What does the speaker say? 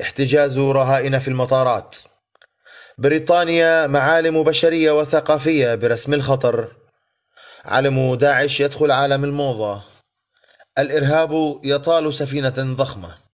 احتجاز رهائن في المطارات بريطانيا معالم بشرية وثقافية برسم الخطر علم داعش يدخل عالم الموضة الإرهاب يطال سفينة ضخمة